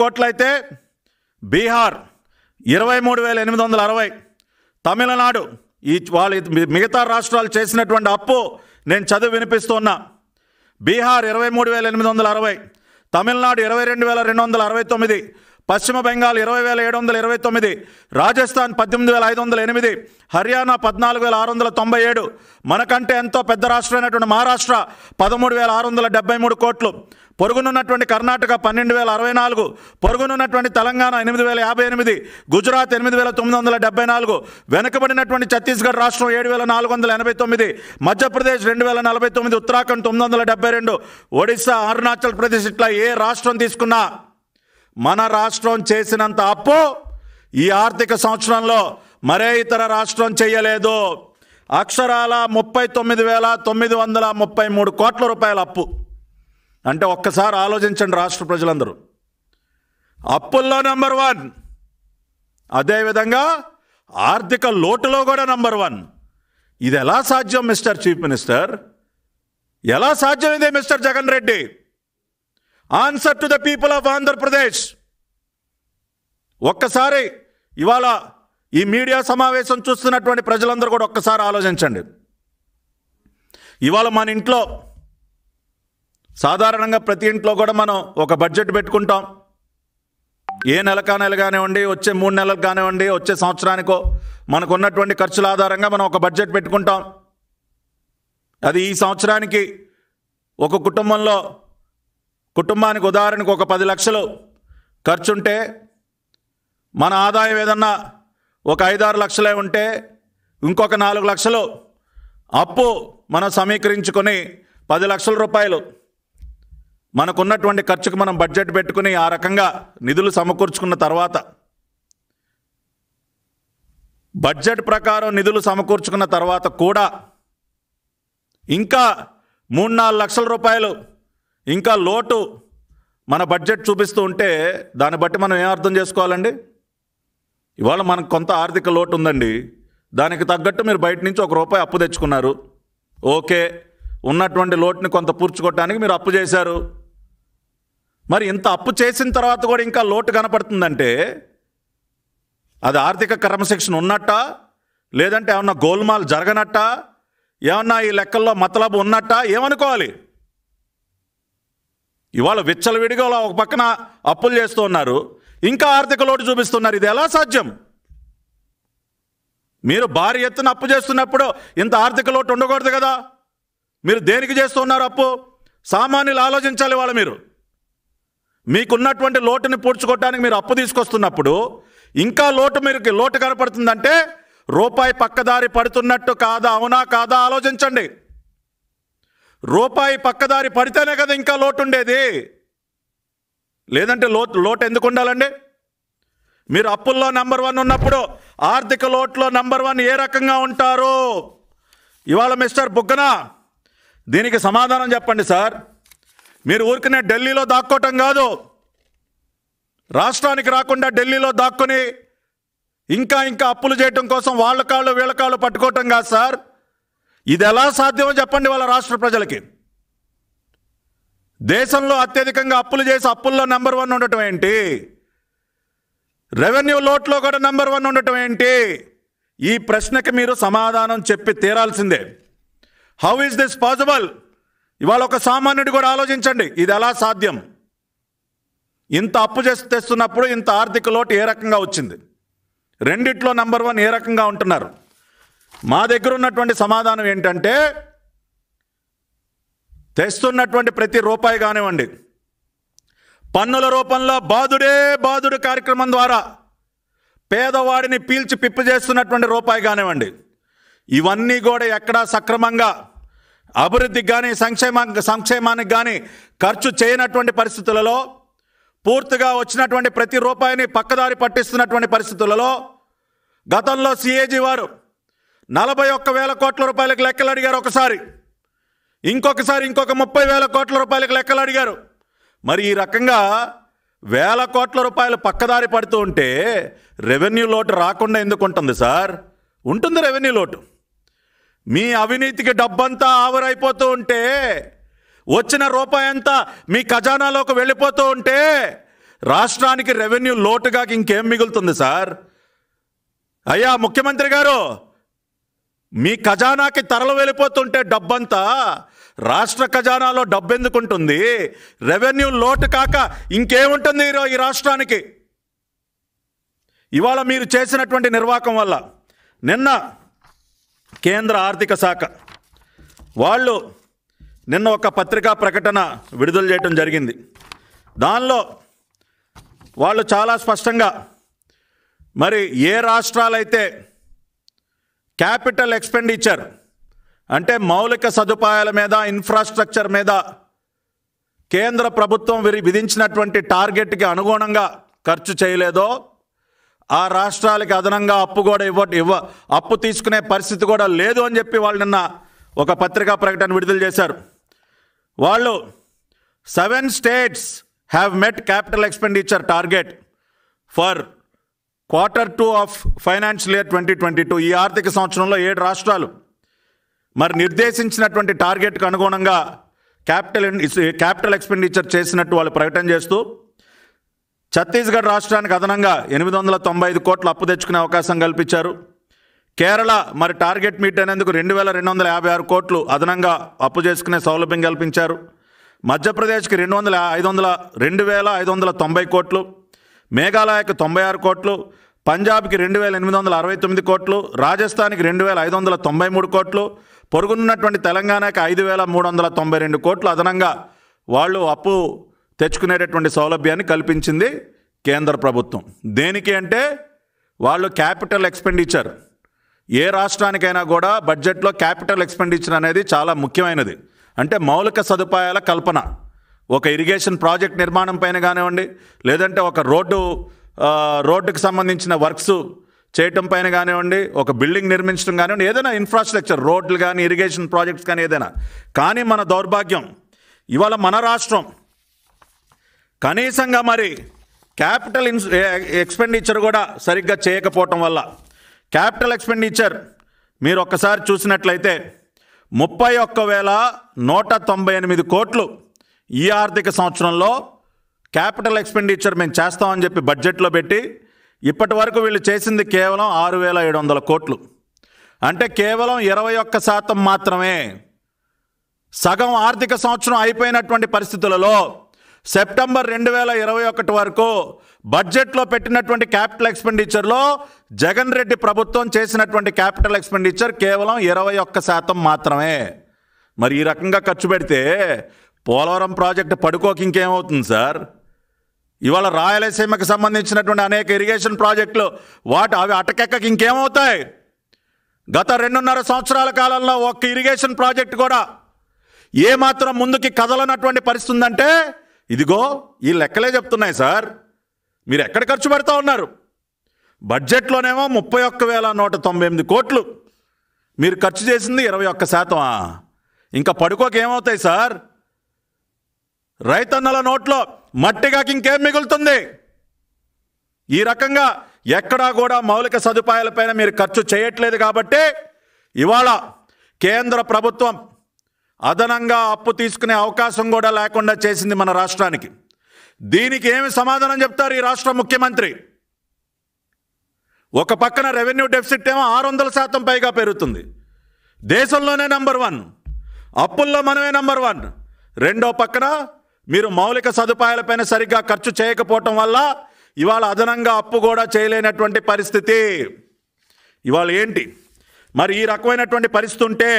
కోట్లయితే బీహార్ ఇరవై మూడు వేల ఎనిమిది వందల అరవై తమిళనాడు ఈ వాళ్ళు మిగతా రాష్ట్రాలు చేసినటువంటి అప్పు నేను చదివి వినిపిస్తున్నా బీహార్ ఇరవై మూడు వేల ఎనిమిది వందల అరవై తమిళనాడు ఇరవై రెండు వేల రెండు వందల అరవై తొమ్మిది పశ్చిమ బెంగాల్ ఇరవై వేల ఏడు వందల ఇరవై తొమ్మిది రాజస్థాన్ పద్దెనిమిది వేల ఐదు వందల ఎనిమిది హర్యానా పద్నాలుగు వేల ఆరు వందల తొంభై ఏడు మనకంటే ఎంతో పెద్ద రాష్ట్రమైనటువంటి మహారాష్ట్ర పదమూడు వేల ఆరు వందల డెబ్బై మూడు కోట్లు పొరుగునున్నటువంటి కర్ణాటక పన్నెండు వేల అరవై నాలుగు పొరుగునున్నటువంటి తెలంగాణ ఎనిమిది వేల యాభై ఎనిమిది గుజరాత్ ఎనిమిది వేల తొమ్మిది వందల డెబ్బై నాలుగు వెనుకబడినటువంటి ఛత్తీస్గఢ్ రాష్ట్రం ఏడు వేల నాలుగు వందల ఎనభై తొమ్మిది మధ్యప్రదేశ్ రెండు వేల నలభై తొమ్మిది ఉత్తరాఖండ్ తొమ్మిది వందల డెబ్బై రెండు ఒడిశా అరుణాచల్ ప్రదేశ్ ఇట్లా ఏ రాష్ట్రం తీసుకున్నా మన రాష్ట్రం చేసినంత అప్పు ఈ ఆర్థిక సంవత్సరంలో మరే ఇతర రాష్ట్రం చేయలేదు అక్షరాల ముప్పై తొమ్మిది వేల తొమ్మిది వందల ముప్పై మూడు కోట్ల రూపాయల అప్పు అంటే ఒక్కసారి ఆలోచించండి రాష్ట్ర ప్రజలందరూ అప్పుల్లో నెంబర్ వన్ అదేవిధంగా ఆర్థిక లోటులో కూడా నెంబర్ వన్ ఇది ఎలా సాధ్యం మిస్టర్ చీఫ్ మినిస్టర్ ఎలా సాధ్యం mister Jagan Reddy answer to the people of Andhra Pradesh ఒక్కసారి ఇవాళ ఈ మీడియా సమావేశం చూస్తున్నటువంటి ప్రజలందరూ కూడా ఒక్కసారి ఆలోచించండి ఇవాళ మన ఇంట్లో సాధారణంగా ప్రతి ఇంట్లో కూడా మనం ఒక బడ్జెట్ పెట్టుకుంటాం ఏ నెలకా నెల కానివ్వండి వచ్చే మూడు నెలలకు కానివ్వండి వచ్చే సంవత్సరానికో మనకున్నటువంటి ఖర్చుల ఆధారంగా మనం ఒక బడ్జెట్ పెట్టుకుంటాం అది ఈ సంవత్సరానికి ఒక కుటుంబంలో కుటుంబానికి ఉదాహరణకు ఒక పది లక్షలు ఖర్చుంటే మన ఆదాయం ఏదన్నా ఒక ఐదారు లక్షలే ఉంటే ఇంకొక నాలుగు లక్షలు అప్పు మనం సమీకరించుకొని పది లక్షల రూపాయలు మనకున్నటువంటి ఖర్చుకు మనం బడ్జెట్ పెట్టుకుని ఆ రకంగా నిధులు సమకూర్చుకున్న తర్వాత బడ్జెట్ ప్రకారం నిధులు సమకూర్చుకున్న తర్వాత కూడా ఇంకా మూడు నాలుగు లక్షల రూపాయలు ఇంకా లోటు మన బడ్జెట్ చూపిస్తూ ఉంటే దాన్ని బట్టి మనం ఏం అర్థం చేసుకోవాలండి ఇవాళ మనకు కొంత ఆర్థిక లోటు ఉందండి దానికి తగ్గట్టు మీరు బయట నుంచి ఒక రూపాయి అప్పు తెచ్చుకున్నారు ఓకే ఉన్నటువంటి లోటుని కొంత పూర్చుకోవటానికి మీరు అప్పు చేశారు మరి ఇంత అప్పు చేసిన తర్వాత కూడా ఇంకా లోటు కనపడుతుందంటే అది ఆర్థిక క్రమశిక్షణ ఉన్నట్ట లేదంటే ఏమన్నా గోల్మాల్ జరగనట్ట ఏమన్నా ఈ లెక్కల్లో మతలబు ఉన్నట్ట ఏమనుకోవాలి ఇవాళ విచ్చల విడిగా ఒక పక్కన అప్పులు చేస్తూ ఉన్నారు ఇంకా ఆర్థిక లోటు చూపిస్తున్నారు ఇది ఎలా సాధ్యం మీరు భారీ ఎత్తున అప్పు చేస్తున్నప్పుడు ఇంత ఆర్థిక లోటు ఉండకూడదు కదా మీరు దేనికి చేస్తున్నారు అప్పు సామాన్యులు ఆలోచించాలి వాళ్ళ మీరు మీకున్నటువంటి లోటుని పూడ్చుకోవడానికి మీరు అప్పు తీసుకొస్తున్నప్పుడు ఇంకా లోటు మీరు లోటు కనపడుతుందంటే రూపాయి పక్కదారి పడుతున్నట్టు కాదా అవునా కాదా ఆలోచించండి రూపాయి పక్కదారి పడితేనే కదా ఇంకా లోటు ఉండేది లేదంటే లోటు లోటు ఎందుకు ఉండాలండి మీరు అప్పుల్లో నెంబర్ వన్ ఉన్నప్పుడు ఆర్థిక లోట్లో నెంబర్ వన్ ఏ రకంగా ఉంటారు ఇవాళ మిస్టర్ బుగ్గన దీనికి సమాధానం చెప్పండి సార్ మీరు ఊరికనే ఢిల్లీలో దాక్కోవటం కాదు రాష్ట్రానికి రాకుండా ఢిల్లీలో దాక్కుని ఇంకా ఇంకా అప్పులు చేయటం కోసం వాళ్ళ కాళ్ళు వీళ్ళ కాళ్ళు పట్టుకోవటం కాదు సార్ ఇది ఎలా సాధ్యమో చెప్పండి వాళ్ళ రాష్ట్ర ప్రజలకి దేశంలో అత్యధికంగా అప్పులు చేసి అప్పుల్లో నెంబర్ వన్ ఉండటం ఏంటి రెవెన్యూ లోట్లో కూడా నెంబర్ వన్ ఉండటం ఏంటి ఈ ప్రశ్నకి మీరు సమాధానం చెప్పి తీరాల్సిందే హౌ ఈస్ దిస్ పాసిబుల్ ఇవాళ ఒక సామాన్యుడు కూడా ఆలోచించండి ఇది ఎలా సాధ్యం ఇంత అప్పు చేసి తెస్తున్నప్పుడు ఇంత ఆర్థిక లోటు ఏ రకంగా వచ్చింది రెండిట్లో నెంబర్ వన్ ఏ రకంగా ఉంటున్నారు మా దగ్గర ఉన్నటువంటి సమాధానం ఏంటంటే తెస్తున్నటువంటి ప్రతి రూపాయి కానివ్వండి పన్నుల రూపంలో బాధుడే బాధుడు కార్యక్రమం ద్వారా పేదవాడిని పీల్చి పిప్పు చేస్తున్నటువంటి రూపాయి కానివ్వండి ఇవన్నీ కూడా ఎక్కడా సక్రమంగా అభివృద్ధికి కానీ సంక్షేమ సంక్షేమానికి కానీ ఖర్చు చేయనటువంటి పరిస్థితులలో పూర్తిగా వచ్చినటువంటి ప్రతి రూపాయిని పక్కదారి పట్టిస్తున్నటువంటి పరిస్థితులలో గతంలో సిఏజీ వారు నలభై ఒక్క వేల కోట్ల రూపాయలకు లెక్కలు అడిగారు ఒకసారి ఇంకొకసారి ఇంకొక ముప్పై వేల కోట్ల రూపాయలకు లెక్కలు అడిగారు మరి ఈ రకంగా వేల కోట్ల రూపాయలు పక్కదారి పడుతూ ఉంటే రెవెన్యూ లోటు రాకుండా ఎందుకు ఉంటుంది సార్ ఉంటుంది రెవెన్యూ లోటు మీ అవినీతికి డబ్బంతా ఆవరైపోతూ ఉంటే వచ్చిన రూపాయి అంతా మీ ఖజానాలోకి వెళ్ళిపోతూ ఉంటే రాష్ట్రానికి రెవెన్యూ లోటుగా ఇంకేం మిగులుతుంది సార్ అయ్యా ముఖ్యమంత్రి గారు మీ ఖజానాకి తరలి వెళ్ళిపోతుంటే డబ్బంతా రాష్ట్ర ఖజానాలో డబ్బెందుకుంటుంది రెవెన్యూ లోటు కాక ఇంకేముంటుంది ఈరోజు ఈ రాష్ట్రానికి ఇవాళ మీరు చేసినటువంటి నిర్వాహకం వల్ల నిన్న కేంద్ర ఆర్థిక శాఖ వాళ్ళు నిన్న ఒక పత్రికా ప్రకటన విడుదల చేయటం జరిగింది దానిలో వాళ్ళు చాలా స్పష్టంగా మరి ఏ రాష్ట్రాలైతే క్యాపిటల్ ఎక్స్పెండిచర్ అంటే మౌలిక సదుపాయాల మీద ఇన్ఫ్రాస్ట్రక్చర్ మీద కేంద్ర ప్రభుత్వం విధించినటువంటి టార్గెట్కి అనుగుణంగా ఖర్చు చేయలేదో ఆ రాష్ట్రాలకి అదనంగా అప్పు కూడా ఇవ్వ ఇవ్వ అప్పు తీసుకునే పరిస్థితి కూడా లేదు అని చెప్పి వాళ్ళు నిన్న ఒక పత్రికా ప్రకటన విడుదల చేశారు వాళ్ళు seven states have met capital expenditure target for quarter two of financial year twenty twenty two ఈ ఆర్థిక సంవత్సరంలో ఏడు రాష్ట్రాలు మరి నిర్దేశించినటువంటి టార్గెట్కు అనుగుణంగా క్యాపిటల్ క్యాపిటల్ ఎక్స్పెండిచర్ చేసినట్టు వాళ్ళు ప్రకటన చేస్తూ ఛత్తీస్గఢ్ రాష్ట్రానికి అదనంగా ఎనిమిది వందల తొంభై ఐదు కోట్లు అప్పు తెచ్చుకునే అవకాశం కల్పించారు కేరళ మరి టార్గెట్ మీట్ అయినందుకు రెండు వేల రెండు వందల యాభై ఆరు కోట్లు అదనంగా అప్పు చేసుకునే సౌలభ్యం కల్పించారు మధ్యప్రదేశ్కి రెండు వందల ఐదు వందల రెండు వేల ఐదు వందల తొంభై కోట్లు మేఘాలయకు తొంభై ఆరు కోట్లు పంజాబ్కి రెండు వేల ఎనిమిది వందల అరవై తొమ్మిది కోట్లు రాజస్థాన్కి రెండు వేల ఐదు వందల తొంభై మూడు కోట్లు పొరుగునున్నటువంటి తెలంగాణకి ఐదు వేల మూడు వందల తొంభై రెండు కోట్లు అదనంగా వాళ్ళు అప్పు తెచ్చుకునేటటువంటి సౌలభ్యాన్ని కల్పించింది కేంద్ర ప్రభుత్వం దేనికి అంటే వాళ్ళు క్యాపిటల్ ఎక్స్పెండిచర్ ఏ రాష్ట్రానికైనా కూడా బడ్జెట్లో క్యాపిటల్ ఎక్స్పెండిచర్ అనేది చాలా ముఖ్యమైనది అంటే మౌలిక సదుపాయాల కల్పన ఒక ఇరిగేషన్ ప్రాజెక్ట్ నిర్మాణం పైన కానివ్వండి లేదంటే ఒక రోడ్డు రోడ్డుకు సంబంధించిన వర్క్స్ చేయటం పైన కానివ్వండి ఒక బిల్డింగ్ నిర్మించడం కానివ్వండి ఏదైనా ఇన్ఫ్రాస్ట్రక్చర్ రోడ్లు కానీ ఇరిగేషన్ ప్రాజెక్ట్స్ కానీ ఏదైనా కానీ మన దౌర్భాగ్యం ఇవాళ మన రాష్ట్రం కనీసంగా మరి క్యాపిటల్ ఇన్ ఎక్స్పెండిచర్ కూడా సరిగ్గా చేయకపోవటం వల్ల క్యాపిటల్ ఎక్స్పెండిచర్ మీరు ఒక్కసారి చూసినట్లయితే ముప్పై ఒక్క వేల నూట తొంభై ఎనిమిది కోట్లు ఈ ఆర్థిక సంవత్సరంలో క్యాపిటల్ ఎక్స్పెండిచర్ మేము చేస్తామని చెప్పి బడ్జెట్లో పెట్టి ఇప్పటి వరకు వీళ్ళు చేసింది కేవలం ఆరు వేల ఏడు వందల కోట్లు అంటే కేవలం ఇరవై ఒక్క శాతం మాత్రమే సగం ఆర్థిక సంవత్సరం అయిపోయినటువంటి పరిస్థితులలో సెప్టెంబర్ రెండు వేల ఇరవై ఒకటి వరకు బడ్జెట్లో పెట్టినటువంటి క్యాపిటల్ ఎక్స్పెండిచర్లో జగన్ రెడ్డి ప్రభుత్వం చేసినటువంటి క్యాపిటల్ ఎక్స్పెండిచర్ కేవలం ఇరవై ఒక్క శాతం మాత్రమే మరి ఈ రకంగా ఖర్చు పెడితే పోలవరం ప్రాజెక్టు పడుకోక ఇంకేమవుతుంది సార్ ఇవాళ రాయలసీమకు సంబంధించినటువంటి అనేక ఇరిగేషన్ ప్రాజెక్టులు వాటి అవి అటకెక్కకి ఇంకేమవుతాయి గత రెండున్నర సంవత్సరాల కాలంలో ఒక్క ఇరిగేషన్ ప్రాజెక్ట్ కూడా ఏమాత్రం ముందుకి కదలనటువంటి పరిస్థితి ఉందంటే ఇదిగో ఈ లెక్కలే చెప్తున్నాయి సార్ మీరు ఎక్కడ ఖర్చు పెడతా ఉన్నారు బడ్జెట్లోనేమో ముప్పై ఒక్క వేల నూట తొంభై ఎనిమిది కోట్లు మీరు ఖర్చు చేసింది ఇరవై ఒక్క శాతం ఇంకా పడుకోకేమవుతాయి ఏమవుతాయి సార్ రైతన్నల నోట్లో మట్టిగా ఇంకేం మిగులుతుంది ఈ రకంగా ఎక్కడా కూడా మౌలిక సదుపాయాలపైన మీరు ఖర్చు చేయట్లేదు కాబట్టి ఇవాళ కేంద్ర ప్రభుత్వం అదనంగా అప్పు తీసుకునే అవకాశం కూడా లేకుండా చేసింది మన రాష్ట్రానికి దీనికి ఏమి సమాధానం చెప్తారు ఈ రాష్ట్ర ముఖ్యమంత్రి ఒక పక్కన రెవెన్యూ డెఫిసిట్ ఏమో ఆరు వందల శాతం పైగా పెరుగుతుంది దేశంలోనే నెంబర్ వన్ అప్పుల్లో మనమే నెంబర్ వన్ రెండో పక్కన మీరు మౌలిక సదుపాయాలపైన సరిగ్గా ఖర్చు చేయకపోవటం వల్ల ఇవాళ అదనంగా అప్పు కూడా చేయలేనటువంటి పరిస్థితి ఇవాళ ఏంటి మరి ఈ రకమైనటువంటి పరిస్థితి ఉంటే